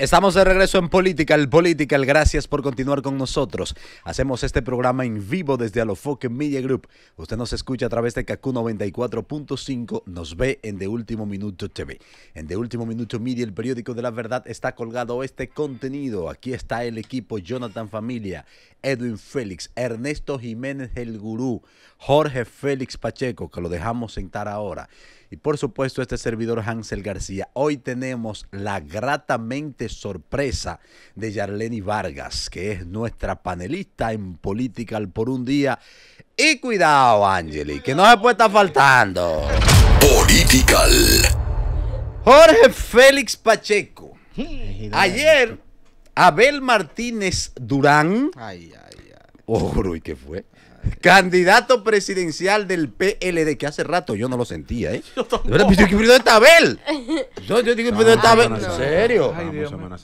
Estamos de regreso en Political Political. Gracias por continuar con nosotros. Hacemos este programa en vivo desde Alofoque Media Group. Usted nos escucha a través de CACU 94.5, nos ve en De Último Minuto TV. En De Último Minuto Media, el periódico de la verdad, está colgado este contenido. Aquí está el equipo Jonathan Familia, Edwin Félix, Ernesto Jiménez el Gurú, Jorge Félix Pacheco, que lo dejamos sentar ahora y por supuesto este servidor Hansel García. Hoy tenemos la gratamente sorpresa de Yarleni Vargas, que es nuestra panelista en Political por un día. Y cuidado, Angeli, que no se puede estar faltando. Political. Jorge Félix Pacheco. Ayer, Abel Martínez Durán. Ay, ay, ay. Oh, ¿y qué fue? Candidato presidencial del PLD, que hace rato yo no lo sentía, ¿eh? Yo ¿Dónde está Abel? Yo, ¿dónde está Abel? ¿En serio?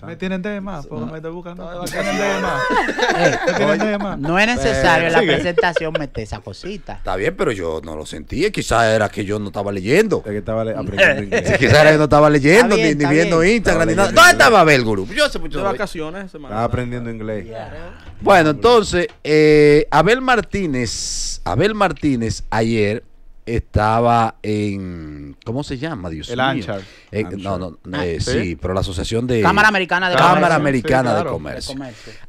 me, tienen de más, porque me estoy buscando. Me tienen de No es necesario en la presentación meter esa cosita. Está bien, pero yo no lo sentía. Quizás era que yo no estaba leyendo. aprendiendo quizás era que no estaba leyendo, ni, viendo Instagram, ni nada. ¿Dónde estaba Abel, Guru? Yo hace muchas De vacaciones, Estaba aprendiendo inglés. Bueno, entonces, eh, Abel Martínez Abel Martínez, ayer estaba en ¿cómo se llama? Dios el mío. No, no, ah, eh, ¿sí? pero la Asociación de Cámara Americana de Cámara Americana de, Comercio.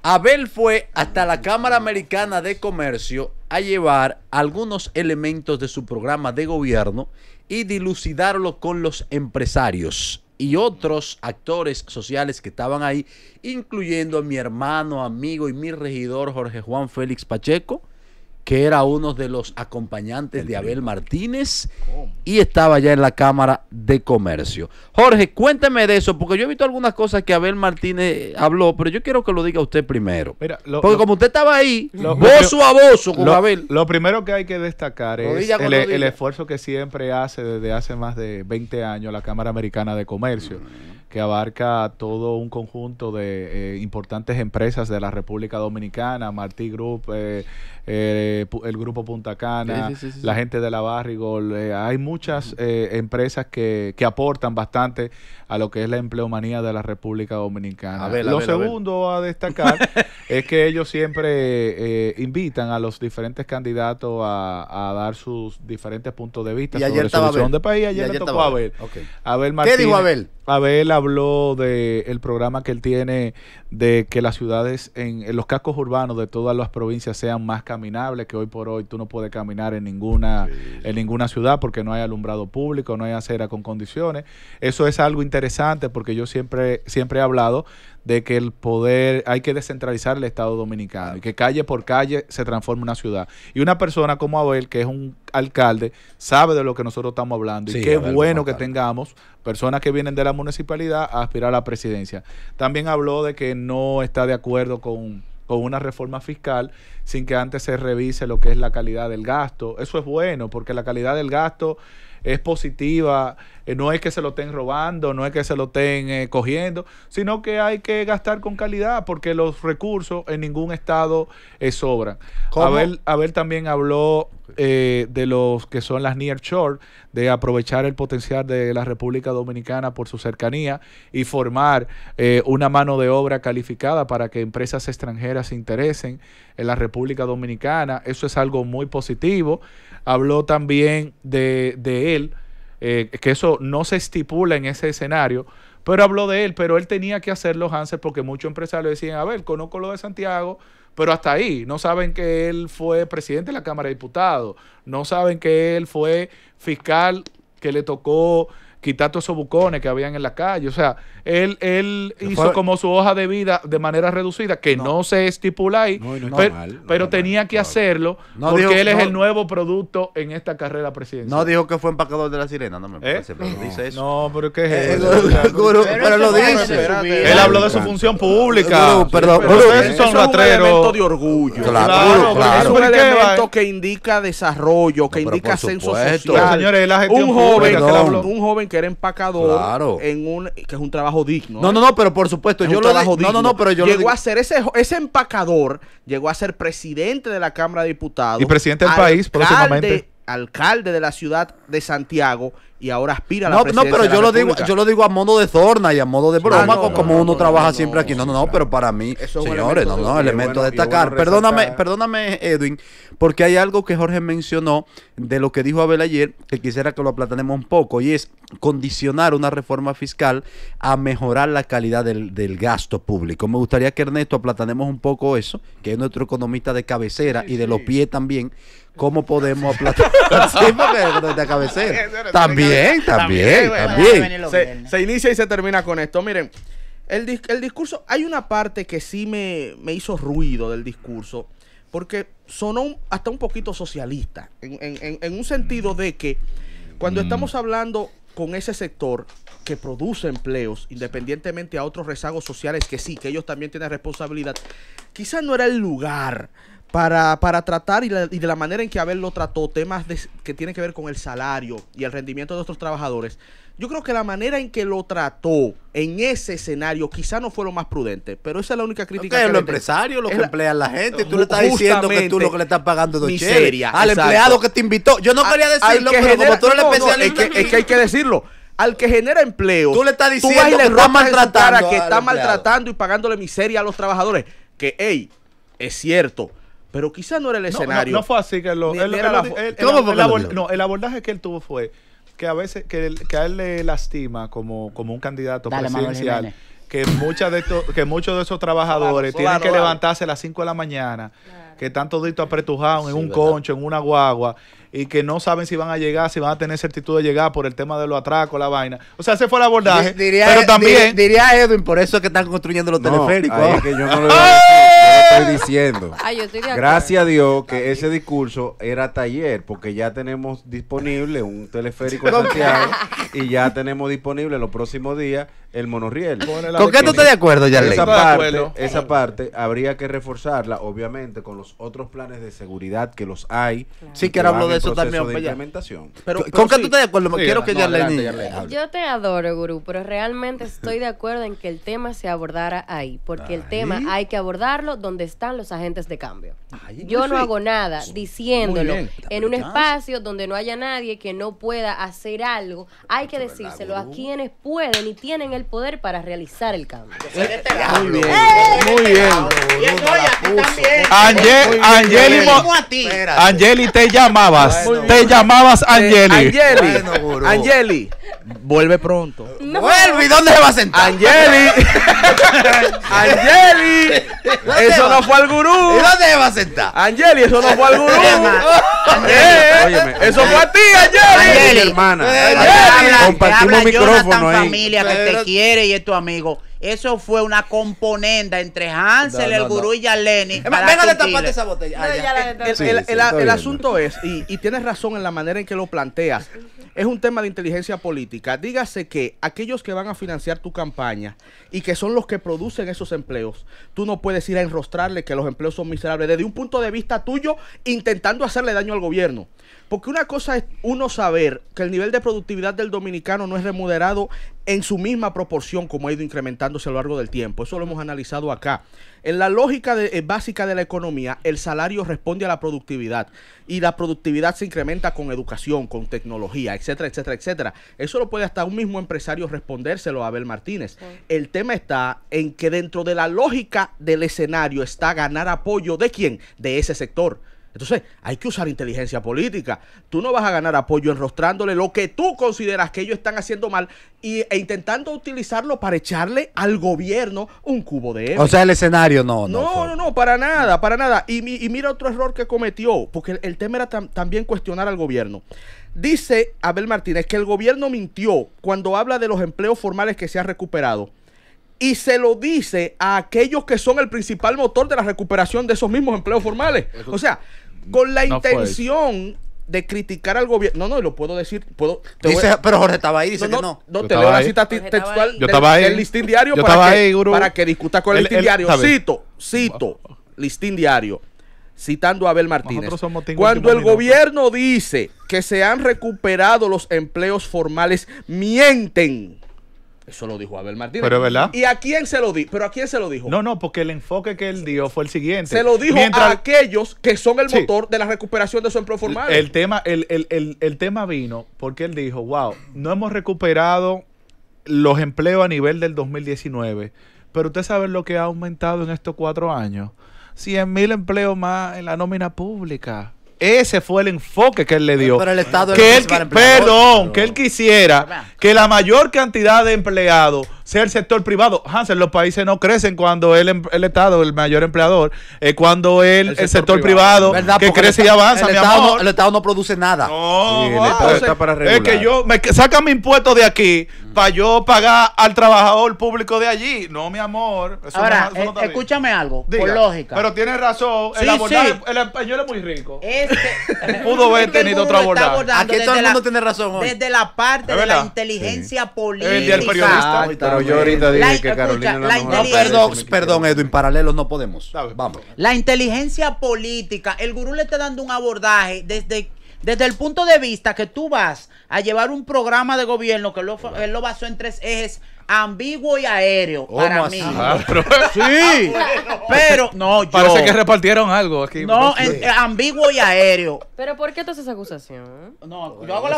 Abel fue hasta la Cámara Americana de Comercio a llevar algunos elementos de su programa de gobierno y dilucidarlo con los empresarios y otros actores sociales que estaban ahí, incluyendo a mi hermano, amigo y mi regidor Jorge Juan Félix Pacheco que era uno de los acompañantes de Abel Martínez y estaba ya en la Cámara de Comercio. Jorge, cuénteme de eso, porque yo he visto algunas cosas que Abel Martínez eh, habló, pero yo quiero que lo diga usted primero. porque como usted estaba ahí, vos bozo a bozo con Abel. Lo primero que hay que destacar es el, e- esfuerzo que siempre hace desde hace más de 20 años la Cámara Americana de Comercio. Mm. que abarca todo un conjunto de eh, importantes empresas de la República Dominicana, Martí Group, eh, el grupo Punta Cana, la gente de la Barrigol. Eh, hay muchas eh, empresas que, aportan bastante a lo que es la empleomanía de la República Dominicana. lo segundo a, destacar es que ellos siempre eh, invitan a los diferentes candidatos a, dar sus diferentes puntos de vista sobre la situación de país. Ayer, le tocó Abel. Martínez, ¿Qué dijo Abel? Abel habló del el programa que él tiene de que las ciudades, en, los cascos urbanos de todas las provincias sean más caminables, que hoy por hoy tú no puedes caminar en ninguna, en ninguna ciudad porque no hay alumbrado público, no hay acera con condiciones. Eso es algo interesante porque yo siempre, siempre he hablado de que el poder, hay que descentralizar el Estado Dominicano y que calle por calle se transforme una ciudad. Y una persona como Abel, que es un alcalde, sabe de lo que nosotros estamos hablando y qué bueno que tengamos personas que vienen de la municipalidad a aspirar a la presidencia. También habló de que no está de acuerdo con con una reforma fiscal sin que antes se revise lo que es la calidad del gasto. Eso es bueno porque la calidad del gasto es positiva, eh, no es que se lo estén robando, no es que se lo estén eh, cogiendo, sino que hay que gastar con calidad porque los recursos en ningún estado a eh, sobran. a ver también habló de los que son las near shore, de aprovechar el potencial de la República Dominicana por su cercanía y formar una mano de obra calificada para que empresas extranjeras se interesen en la República Dominicana. Eso es algo muy positivo habló también de, de él, eh, que eso no se estipula en ese escenario, pero habló de él, pero él tenía que hacerlo, answers porque muchos empresarios decían, a ver, conozco lo de Santiago, pero hasta ahí, no saben que él fue presidente de la Cámara de Diputados, no saben que él fue fiscal que le tocó quitar todos esos bucones que habían en la calle. O sea, él, él hizo como su hoja de vida de manera reducida, que no, se estipula ahí, pero, tenía que hacerlo porque él es el nuevo producto en esta carrera presidencial. No dijo que fue empacador de la sirena, no me ¿Eh? parece, pero dice eso. No, pero es lo dice. Él habló de su función pública. perdón, pero es un elemento de orgullo. Claro, claro. Es un elemento que indica desarrollo, que indica ascenso social. Señores, la gente un joven que empacador en un que es un trabajo digno. No, ¿eh? no, no, pero por supuesto, yo lo trabajo digno. No, no, no, pero yo llegó a ser ese ese empacador, llegó a ser presidente de la Cámara de Diputados y presidente del país próximamente alcalde de la ciudad de Santiago y ahora aspira a la no, presidencia. No, pero yo lo digo, yo lo digo a modo de zorna y a modo de broma, como uno trabaja siempre aquí. No, no, no, pero para mí, señores, no, no, elemento a destacar. perdóname, perdóname, Edwin, porque hay algo que Jorge mencionó de lo que dijo Abel ayer, que quisiera que lo aplatanemos un poco, y es condicionar una reforma fiscal a mejorar la calidad del, gasto público. Me gustaría que Ernesto aplatanemos un poco eso, que es nuestro economista de cabecera y de los pies también, ¿Cómo podemos aplastar de cabecera. También, también, también. Se, inicia y se termina con esto. Miren, el, discurso, hay una parte que sí me, hizo ruido del discurso, porque sonó hasta un poquito socialista, en, un sentido de que cuando mm. estamos hablando con ese sector que produce empleos, independientemente a otros rezagos sociales que sí, que ellos también tienen responsabilidad, quizás no era el lugar para, tratar y, de la manera en que Abel lo trató, temas que tienen que ver con el salario y el rendimiento de otros trabajadores. Yo creo que la manera en que lo trató en ese escenario quizá no fue lo más prudente, pero esa es la única crítica okay, que los empresario, lo que emplean la gente, tú le estás diciendo que tú lo que le estás pagando es miseria, al empleado que te invitó. Yo no quería decirlo, pero como tú el especialista, es, que, hay que decirlo al que genera empleo. Tú le estás diciendo le que está maltratando. Cara, que está maltratando y pagándole miseria a los trabajadores. Que, hey, es cierto pero quizás no era el escenario. No, fue así, que el, abordaje que él tuvo fue que a veces que, a él le lastima como, como un candidato presidencial que muchas de que muchos de esos trabajadores tienen que levantarse a las 5 de la mañana. Claro que están toditos apretujados en un concho, en una guagua, y que no saben si van a llegar, si van a tener certitud de llegar por el tema de los atracos, la vaina. O sea, se fue el abordaje. Diría, pero también. Diría Edwin, por eso es que están construyendo los teleféricos. que yo no lo, estoy diciendo. Ay, ah, yo estoy Gracias a Dios que ese discurso era taller, porque ya tenemos disponible un teleférico Santiago y ya tenemos disponible los próximos días el monorriel. ¿Con qué tú estás de acuerdo, Yarley? Esa, parte, esa parte habría que reforzarla, obviamente, con los otros planes de seguridad que los hay. Sí, quiero hablar de eso también. ¿Con qué tú estás de acuerdo? quiero que Yo te adoro, Gurú, pero realmente estoy de acuerdo en que el tema se abordara ahí, porque el tema hay que abordarlo donde están los agentes de cambio. yo no hago nada diciéndolo en un espacio donde no haya nadie que no pueda hacer algo. Hay que decírselo a quienes pueden y tienen el poder para realizar el cambio. Este muy bien, muy este bien. también. Angeli, Angeli, te llamabas. te llamabas Angeli. Angeli. Angeli. Vuelve pronto. Vuelve, ¿y dónde se va a sentar? Angeli. Angeli. Eso no fue al gurú. ¿Y dónde se va a sentar? Angeli, eso no fue al gurú. Eh, eso fue a ti, Angeli. Angeli, hermana. Compartimos micrófono ahí. familia que te quiere y es tu amigo. Eso fue una componenda entre Hansel, el gurú y Yaleni. Venga de taparte esa botella. El, asunto es, y, y tienes razón en la manera en que lo planteas, es un tema de inteligencia política. Dígase que aquellos que van a financiar tu campaña y que son los que producen esos empleos, tú no puedes ir a enrostrarle que los empleos son miserables desde un punto de vista tuyo intentando hacerle daño al gobierno. Porque una cosa es uno saber que el nivel de productividad del dominicano no es remunerado en su misma proporción como ha ido incrementándose a lo largo del tiempo. Eso lo hemos analizado acá. En la lógica eh, básica de la economía, el salario responde a la productividad y la productividad se incrementa con educación, con tecnología, etcétera, etcétera, etcétera. Eso lo puede hasta un mismo empresario respondérselo a Abel Martínez. El tema está en que dentro de la lógica del escenario está ganar apoyo de quién? De ese sector. Entonces, hay que usar inteligencia política. Tú no vas a ganar apoyo enrostrándole lo que tú consideras que ellos están haciendo mal e intentando utilizarlo para echarle al gobierno un cubo de él. O sea, el escenario no. No, no, no, para nada, para nada. Y, mira otro error que cometió, porque el, tema era también cuestionar al gobierno. Dice Abel Martínez que el gobierno mintió cuando habla de los empleos formales que se han recuperado y se lo dice a aquellos que son el principal motor de la recuperación de esos mismos empleos formales. O sea, con la intención de criticar al gobierno. No, no, lo puedo decir. Puedo, pero Jorge estaba ahí, dice no, no, no. te leo la cita textual yo estaba ahí. listín diario yo para, que, para que discuta con el, listín diario. cito, cito, listín diario. Citando a Abel Martínez. Cuando el gobierno dice que se han recuperado los empleos formales, mienten eso lo dijo Abel Martínez. Pero verdad. ¿Y a quién se lo dijo? ¿Pero a se lo dijo? No, no, porque el enfoque que él dio fue el siguiente. Se lo dijo a aquellos que son el motor de la recuperación de su empleo formal. El tema, el, tema vino porque él dijo, wow, no hemos recuperado los empleos a nivel del 2019, pero usted sabe lo que ha aumentado en estos cuatro años. 100 mil empleos más en la nómina pública. Ese fue el enfoque que él le dio. Pero el Estado que él, Perdón, que él quisiera que la mayor cantidad de empleados sea el sector privado. Hansen, los países no crecen cuando el, em, el Estado, el mayor empleador, es eh, cuando el, sector, privado, que crece y avanza, mi amor. El Estado no produce nada. No, el Estado está para regular. Es que yo, me saca mi impuesto de aquí para yo pagar al trabajador público de allí. No, mi amor. Eso Ahora, eh, escúchame algo, por lógica. Pero tienes razón, el, el español es muy rico. Este, Pudo haber este tenido otro abordaje. Aquí todo el mundo tiene razón Desde la parte de la inteligencia política. El periodista yo ahorita dije que Carolina no, perdón, perdón, Edwin, paralelos no podemos. Vamos. La inteligencia política, el gurú le está dando un abordaje desde desde el punto de vista que tú vas a llevar un programa de gobierno que lo, él lo basó en tres ejes ambiguo y aéreo para mí. Ah, ah, sí, pero no, yo. Parece que repartieron algo aquí. No, eh, ambiguo y aéreo. ¿Pero por qué esa acusación? No, yo hago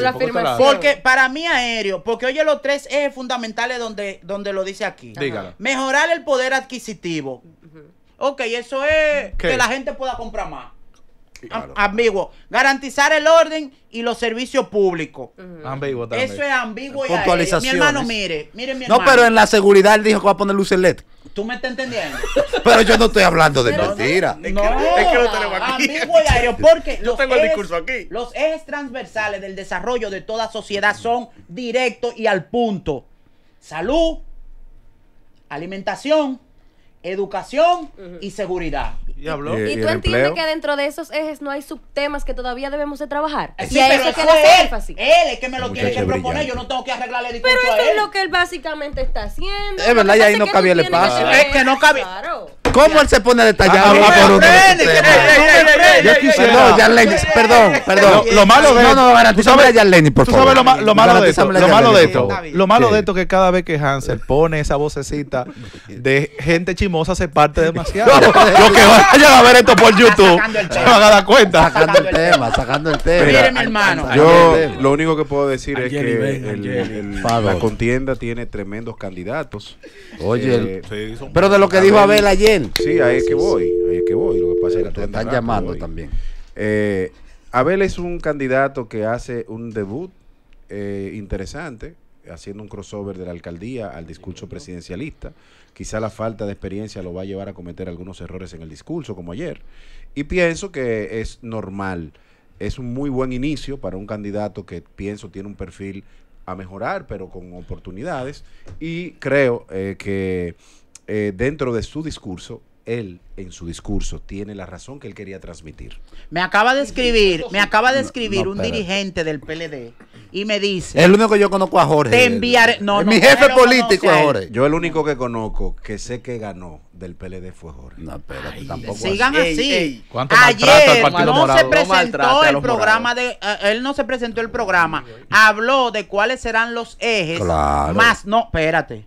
la Porque para mí aéreo, porque oye los tres ejes fundamentales donde, donde lo dice aquí. Dígalo. Mejorar el poder adquisitivo. Ok, eso es que la gente pueda comprar más ambiguo. Garantizar el orden y los servicios públicos. Ambiguo también. Eso es ambiguo y Mi hermano, mire, mire mi hermano. No, pero en la seguridad él dijo que va a poner luces LED. ¿Tú me estás entendiendo? pero yo no estoy hablando de mentira. es, que, es lo tenemos aquí. Ambiguo y aéreo, porque yo los, tengo ejes, el discurso aquí. los ejes transversales del desarrollo de toda sociedad son directo y al punto. Salud, alimentación, educación y seguridad. Y, habló. y, tú entiendes que dentro de esos ejes no hay subtemas que todavía debemos de trabajar. Eh, sí, y eso que él, Él es que me lo tiene que proponer, yo no tengo que arreglarle el discurso Pero eso es lo que él básicamente está haciendo. Es verdad, y ahí no cabía el espacio. Es que no cabía. Claro. ¿Cómo él se pone a detallar? Ah, ah, perdón, perdón. Lo malo de No, no, garantízame a Yarleni, por favor. Tú sabes lo malo de esto. Lo malo de esto. Lo malo de esto es que cada vez que Hansel pone esa vocecita de gente chimosa se parte demasiado. Lo que vayan a ver esto por YouTube se a dar cuenta. Sacando el tema, sacando el tema. mi hermano. Yo lo único que puedo decir es que la contienda tiene tremendos candidatos. Oye, eh, pero de lo que dijo Abel ayer. Sí, ahí es que voy, ahí es que voy. Lo que pasa es que están llamando también. Eh, Abel es un candidato que hace un debut eh, interesante, haciendo un crossover de la alcaldía al discurso presidencialista. Quizá la falta de experiencia lo va a llevar a cometer algunos errores en el discurso, como ayer. Y pienso que es normal. Es un muy buen inicio para un candidato que pienso tiene un perfil a mejorar, pero con oportunidades. Y creo eh, que eh, dentro de su discurso, él en su discurso tiene la razón que él quería transmitir. Me acaba de escribir, me acaba de escribir un dirigente del PLD y me dice. es El único que yo conozco a Jorge. Te enviaré. mi jefe político es Jorge. Yo el único que conozco que sé que ganó del PLD fue Jorge. No, pero tampoco. Sigan así. Ayer no se presentó el programa de, eh, él no se presentó el programa. Habló de cuáles serán los ejes. Más no, espérate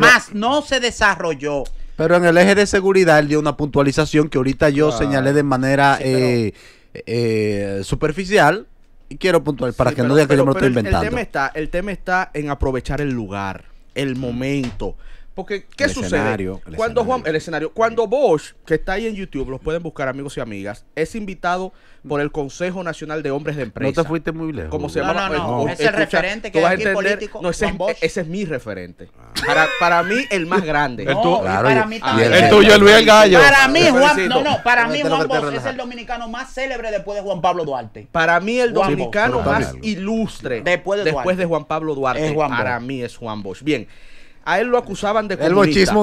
más no se desarrolló. Pero en el eje de seguridad él dio una puntualización que ahorita yo ah. señalé de manera eh, eh, superficial y quiero puntualizar para que no diga que yo me lo estoy inventando. El tema, está, el tema está en aprovechar el lugar, el momento. ¿qué sucede? cuando Juan, el escenario, cuando Bosch, que está ahí en YouTube, los pueden buscar, amigos y amigas, es invitado por el Consejo Nacional de Hombres de Empresa. No te fuiste muy lejos. se no, llama? No, pues, no, Es el referente que es político. No, ese, es mi referente. Para, para mí, el más grande. el, para mí también. El, Luis El Gallo. Para mí, Juan, no, no, para mí, este Juan Bosch es el dominicano más célebre después de Juan Pablo Duarte. Para mí, el dominicano más ilustre después de Juan Pablo Duarte. Para mí es Juan Bosch. Bien. A él lo acusaban de ¿El comunista.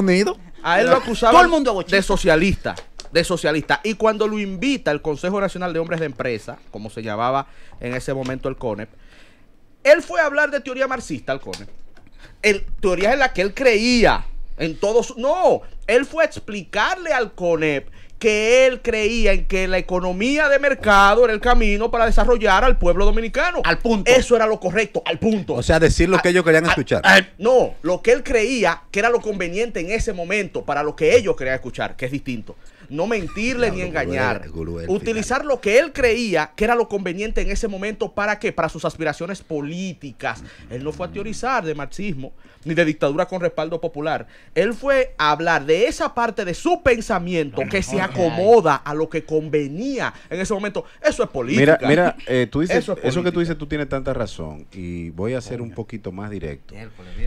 A él lo acusaban el mundo de socialista. De socialista. Y cuando lo invita el Consejo Nacional de Hombres de Empresa, como se llamaba en ese momento el CONEP, él fue a hablar de teoría marxista al CONEP. El, teoría en la que él creía en todos. No, él fue a explicarle al CONEP que él creía en que la economía de mercado era el camino para desarrollar al pueblo dominicano. Al punto. Eso era lo correcto, al punto. O sea, decir lo que ellos querían ah, escuchar. Ah, no, lo que él creía que era lo conveniente en ese momento para lo que ellos querían escuchar, que es distinto no mentirle ni engañar. utilizar lo que él creía que era lo conveniente en ese momento para qué? Para sus aspiraciones políticas. Él no fue a teorizar de marxismo ni de dictadura con respaldo popular. Él fue a hablar de esa parte de su pensamiento que se acomoda a lo que convenía en ese momento. Eso es política. Mira, mira eh, tú dices, eso, que tú dices, tú tienes tanta razón y voy a ser un poquito más directo.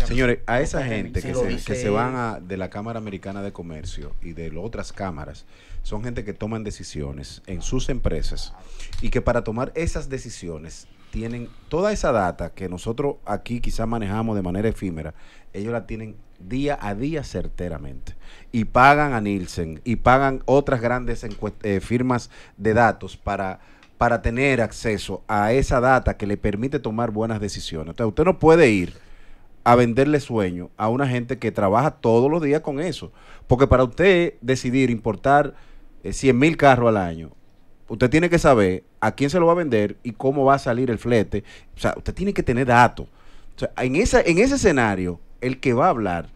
Señores, pues, a esa gente que se, que se van de la Cámara Americana de Comercio y de otras cámaras son gente que toman decisiones en sus empresas y que para tomar esas decisiones tienen toda esa data que nosotros aquí quizás manejamos de manera efímera, ellos la tienen día a día certeramente. Y pagan a Nielsen y pagan otras grandes eh, firmas de datos para, para tener acceso a esa data que le permite tomar buenas decisiones. Entonces usted no puede ir a venderle sueño a una gente que trabaja todos los días con eso. Porque para usted decidir importar 100 eh, mil carros al año, usted tiene que saber a quién se lo va a vender y cómo va a salir el flete. O sea, usted tiene que tener datos. en, en ese escenario, el que va a hablar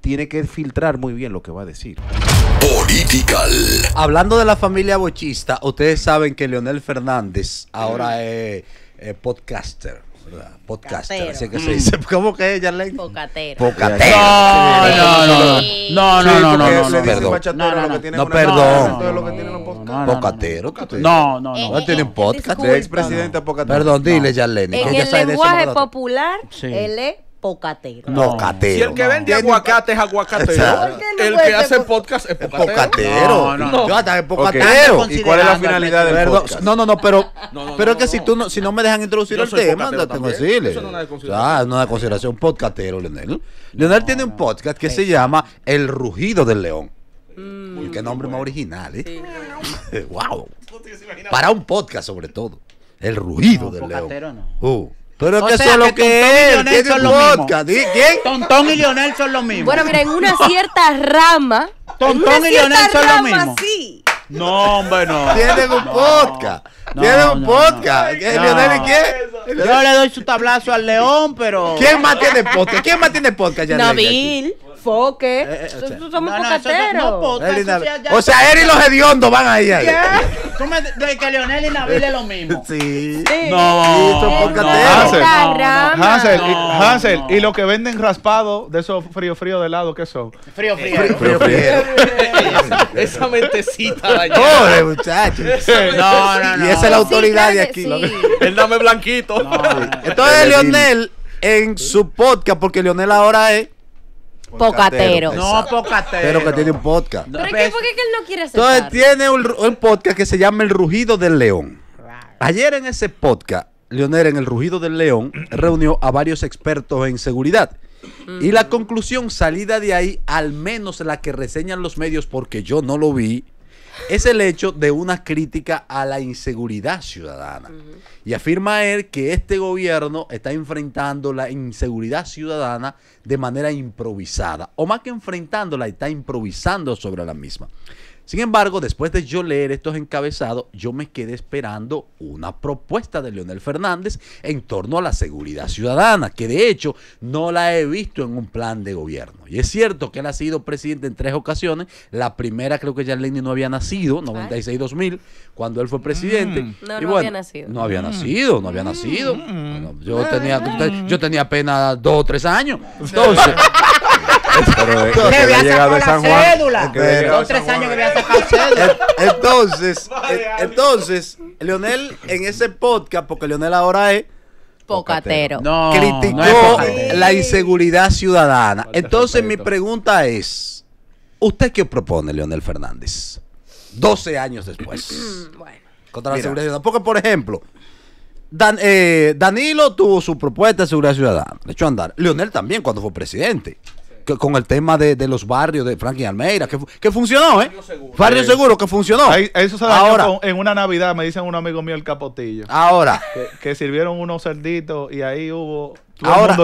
tiene que filtrar muy bien lo que va a decir. Political. Hablando de la familia bochista, ustedes saben que Leonel Fernández ahora mm. es... Eh, podcaster. Podcaster, así que se dice. ¿Cómo que es, Yarlene? Pocatero. Pocatero. No, no, no. No, eh, eh, no, no, no. perdón. No, perdón. Pocatero. No, no, no. tienen podcast. Pocatero. Perdón, dile, Yarlene. el lenguaje popular, es pocatero. No, catero. Si el que vende aguacate es aguacatero, el que hace podcast es pocatero. pocatero. No, no, no. Yo hasta es pocatero. ¿Y cuál es la finalidad del podcast? No, no, no, pero, pero es que si tú no, si no me dejan introducir el tema, no tengo que decirle. Eso no es una consideración. Ah, no es consideración. Podcatero, Leonel. Leonel tiene un podcast que se llama El Rugido del León. Mm. qué nombre más original, ¿eh? ¡Wow! Para un podcast, sobre todo. El rugido del león. No. Uh. Pero que sea, lo que, es. Lionel son podcast. Lo mismo. Tontón y Lionel son lo mismo. Bueno, mira, en una cierta rama. Tontón y Lionel son lo mismo. No, hombre, no. Tienen un podcast. Tiene Tienen un podcast. Eh, ¿Lionel y quién? Yo le doy su tablazo al león, pero. ¿Quién más tiene podcast? ¿Quién más tiene podcast, ya Nabil o sea, somos o, sea, y los hediondos van ahí. ahí. Eh. Yeah. Tú me dices que Leonel y Nabil es lo mismo. Sí. No. Hansel, y, Hansel y que venden raspado de esos frío frío de lado, ¿qué son? Frío eh, frío. frío. Esa mentecita Pobre muchacho. No, no, Y esa es la autoridad de aquí. El dame blanquito. Entonces, Leonel en su podcast, porque Leonel ahora es Pocatero. No, Pocatero. Pero que tiene un podcast. por qué él no quiere aceptar? Entonces tiene un, podcast que se llama El Rugido del León. Ayer en ese podcast, Leonel en El Rugido del León reunió a varios expertos en seguridad. Y la mm. conclusión salida de ahí, al menos la que reseñan los medios, porque yo no lo vi, es el hecho de una crítica a la inseguridad ciudadana. Y afirma él que este gobierno está enfrentando la inseguridad ciudadana de manera improvisada, o más que enfrentándola, está improvisando sobre la misma. Sin embargo, después de yo leer estos encabezados, yo me quedé esperando una propuesta de Leonel Fernández en torno a la seguridad ciudadana, que de hecho no la he visto en un plan de gobierno. Y es cierto que él ha sido presidente en tres ocasiones. La primera creo que ya Lenin no había nacido, 96-2000, cuando él fue presidente. Mm. No, no había nacido. No había nacido, no había mm. nacido. Mm. yo, tenía, yo tenía apenas dos o tres años. Entonces... Pero Entonces, entonces, Leonel en ese podcast, porque Leonel ahora es pocatero. criticó la inseguridad ciudadana. Entonces mi pregunta es, ¿usted qué propone, Leonel Fernández? 12 años después. Contra la seguridad ciudadana. Porque, por ejemplo, eh, Danilo tuvo su propuesta de seguridad ciudadana. hecho, andar. Leonel también cuando fue presidente con el tema de, los barrios de Franklin Almeida, que, funcionó, ¿eh? Barrio Seguro, que funcionó. eso se Ahora, en una Navidad, me dicen un amigo mío, el Capotillo. Ahora. Que, sirvieron unos cerditos y ahí hubo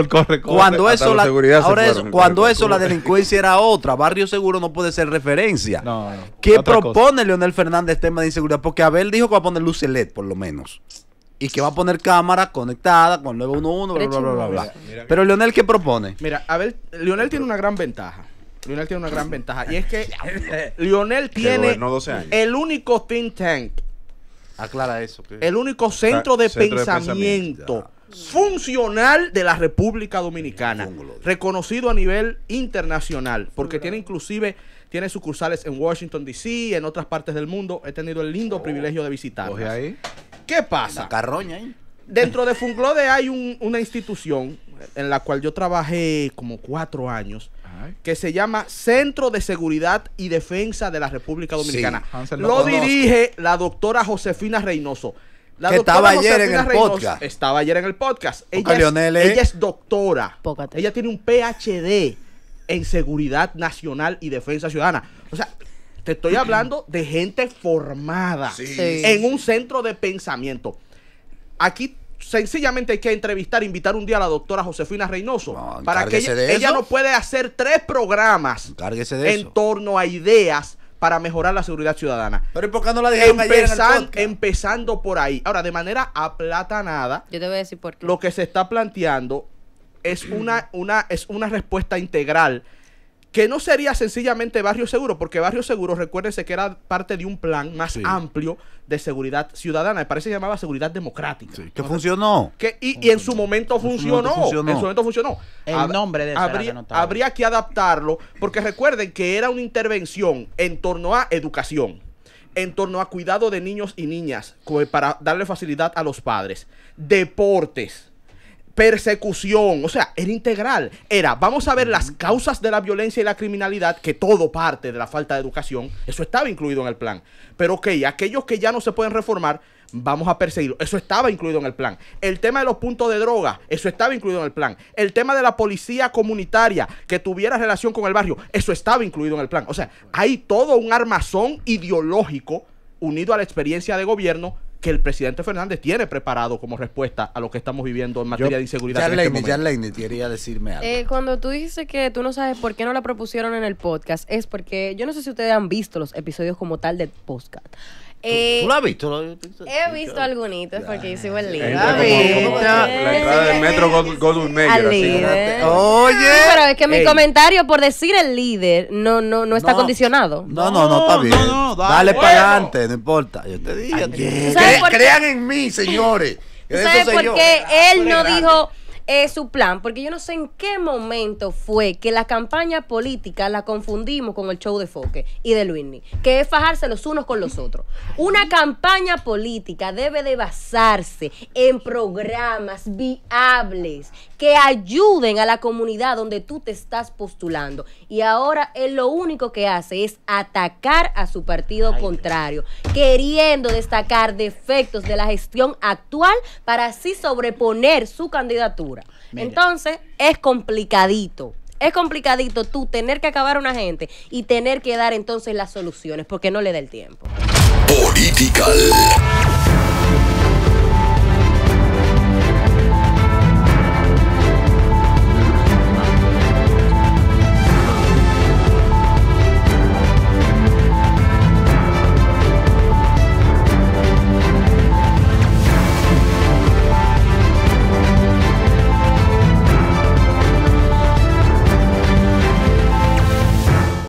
el corre, cuando eso, la, ahora cuando eso la delincuencia era otra, Barrio Seguro no puede ser referencia. No, ¿Qué propone Leonel Fernández tema de inseguridad? Porque Abel dijo que va a poner luz LED, por lo menos y que va a poner cámara conectada con 911, bla, bla, bla, bla. Pero Lionel, ¿qué propone? Mira, a ver, Lionel tiene una gran ventaja. Lionel tiene una gran ventaja. Y es que Lionel tiene el único think tank. Aclara eso. El único centro, de, pensamiento funcional de la República Dominicana. Reconocido a nivel internacional. Porque tiene inclusive tiene sucursales en Washington, D.C., en otras partes del mundo. He tenido el lindo privilegio de visitarlas. Ahí? ¿Qué pasa? carroña ahí. Dentro de Funglode hay una institución en la cual yo trabajé como cuatro años que se llama Centro de Seguridad y Defensa de la República Dominicana. lo, dirige la doctora Josefina Reynoso. que estaba ayer en el podcast. Estaba ayer en el podcast. Ella, es, ella es, doctora. Pócate. Ella tiene un PhD en Seguridad Nacional y Defensa Ciudadana. O sea, te estoy hablando de gente formada en un centro de pensamiento. Aquí sencillamente hay que entrevistar, invitar un día a la doctora Josefina Reynoso para que ella, ella no puede hacer tres programas de en torno a ideas para mejorar la seguridad ciudadana. Pero por qué no la dejaron Empezando por ahí. Ahora, de manera aplatanada, Yo te voy a decir por qué. lo que se está planteando es una, una, es una respuesta integral que no sería sencillamente Barrio Seguro, porque Barrio Seguro, recuérdense que era parte de un plan más amplio de seguridad ciudadana, me parece que se llamaba seguridad democrática. Sí, que funcionó. Que, y, en, su momento funcionó, en su momento funcionó. El nombre de habría, habría que adaptarlo, porque recuerden que era una intervención en torno a educación en torno a cuidado de niños y niñas para darle facilidad a los padres. Deportes persecución, o sea, era integral. Era, vamos a ver las causas de la violencia y la criminalidad, que todo parte de la falta de educación, eso estaba incluido en el plan. Pero ok, aquellos que ya no se pueden reformar, vamos a perseguir, Eso estaba incluido en el plan. El tema de los puntos de droga, eso estaba incluido en el plan. El tema de la policía comunitaria que tuviera relación con el barrio, eso estaba incluido en el plan. O sea, hay todo un armazón ideológico unido a la experiencia de gobierno que el presidente Fernández tiene preparado como respuesta a lo que estamos viviendo en materia de inseguridad. Este quería decirme algo. Eh, cuando tú dices que tú no sabes por qué no la propusieron en el podcast, es porque yo no sé si ustedes han visto los episodios como tal del podcast. Eh, ¿Tú, la has visto? He visto algunos porque yo sigo líder. La entrada del metro un Mayer. Oye. Pero es que mi comentario por decir el líder no, no, no está condicionado. No, no, no, está bien. dale para adelante, no importa. Yo te digo. Crean en mí, señores. ¿Sabes por qué él no dijo es su plan, porque yo no sé en qué momento fue que la campaña política la confundimos con el show de Foque y de Luisni, que es fajarse los unos con los otros. Una campaña política debe de basarse en programas viables que ayuden a la comunidad donde tú te estás postulando. Y ahora él lo único que hace es atacar a su partido contrario, queriendo destacar defectos de la gestión actual para así sobreponer su candidatura. Entonces, es complicadito. Es complicadito tú tener que acabar una gente y tener que dar entonces las soluciones porque no le da el tiempo.